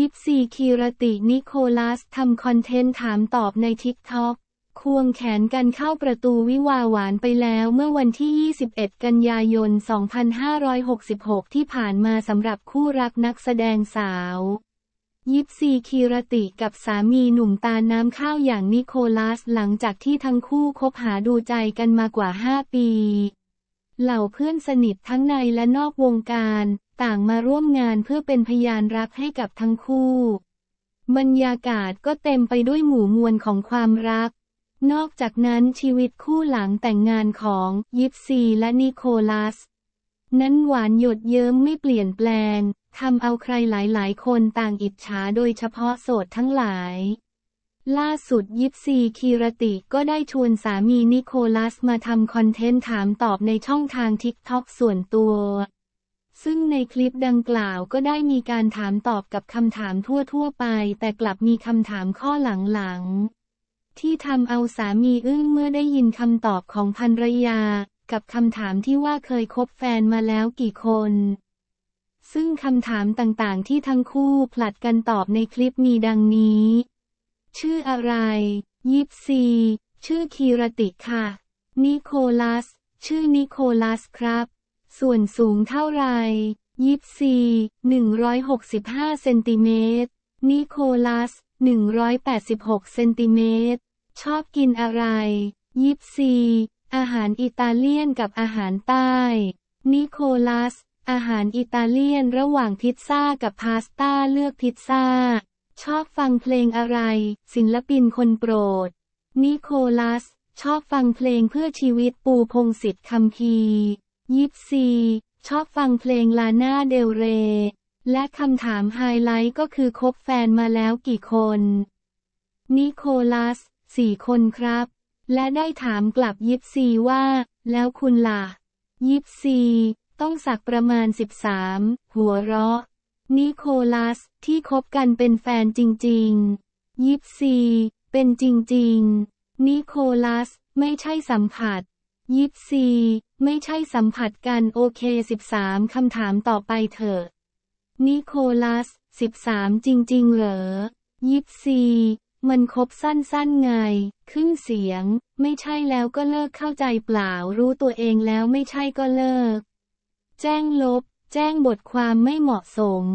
ยิปซีคีรติ นิโคลัสทำคอนเทนต์ถามตอบในทิกท็อกควงแขนกันเข้าประตูวิวาหวานไปแล้วเมื่อวันที่ 21 กันยายน 2566 ที่ผ่านมาสำหรับคู่รักนักแสดงสาว ยิปซีคีรติกับสามีหนุ่มตาน้ำข้าวอย่างนิโคลัสหลังจากที่ทั้งคู่คบหาดูใจกันมากว่า 5 ปี เหล่าเพื่อนสนิททั้งในและนอกวงการต่างมาร่วมงานเพื่อเป็นพยานรักให้กับทั้งคู่ บรรยากาศก็เต็มไปด้วยหมู่มวลของความรัก นอกจากนั้นชีวิตคู่หลังแต่งงานของยิปซีและนิโคลัส นั้นหวานหยดเยิ้มไม่เปลี่ยนแปลงทำเอาใครหลายๆ คนต่างอิจฉาโดยเฉพาะโสดทั้งหลาย ล่าสุดยิปซีคีรติก็ได้ชวนสามีนิโคลัสมาทำคอนเทนต์ถามตอบในช่องทางทิกท็อกส่วนตัวซึ่งในคลิปดังกล่าวก็ได้มีการถามตอบกับคำถามทั่ว ๆ ไป แต่กลับมีคำถามข้อหลังๆ ที่ทำเอาสามีอึ้งเมื่อได้ยินคำตอบของภรรยา กับคำถามที่ว่าเคยคบแฟนมาแล้วกี่คน ซึ่งคำถามต่างๆ ที่ทั้งคู่ ผลัดกันตอบในคลิปมีดังนี้ ชื่ออะไรยิปซีชื่อคีรติค่ะ นิโคลัส ชื่อนิโคลัสครับส่วนสูงเท่าไร ยิปซี165เซนติเมตรนิโคลัส 186เซนติเมตร ชอบกินอะไร ยิปซีอาหารอิตาเลียนกับอาหารใต้ นิโคลัส อาหารอิตาเลียนระหว่างพิซซ่ากับพาสต้าเลือกพิซซ่า ชอบฟังเพลงอะไร ศิลปินคนโปรด นิโคลัส ชอบฟังเพลงเพื่อชีวิตปูพงศิษฐ์คำพียิปซี ชอบฟังเพลงลาน่าเดลเร และคำถามไฮไลท์ก็คือคบแฟนมาแล้วกี่คน นิโคลัส สี่คนครับ และได้ถามกลับยิปซีว่า แล้วคุณล่ะ ยิปซี ต้องสักประมาณ 13 หัวเราะ นิโคลัส ที่คบกันเป็นแฟนจริงๆ ยิปซี เป็นจริงๆ นิโคลัส ไม่ใช่สัมผัส ยิปซีไม่ใช่สัมผัสกันโอเค 13คำถามต่อไปเถอะนิโคลัส 13 จริงๆเหรอยิปซี มันคบสั้นๆไง ขึ้นเสียง ไม่ใช่แล้วก็เลิกเข้าใจเปล่ารู้ตัวเองแล้วไม่ใช่ก็เลิก แจ้งลบ แจ้งบทความไม่เหมาะสม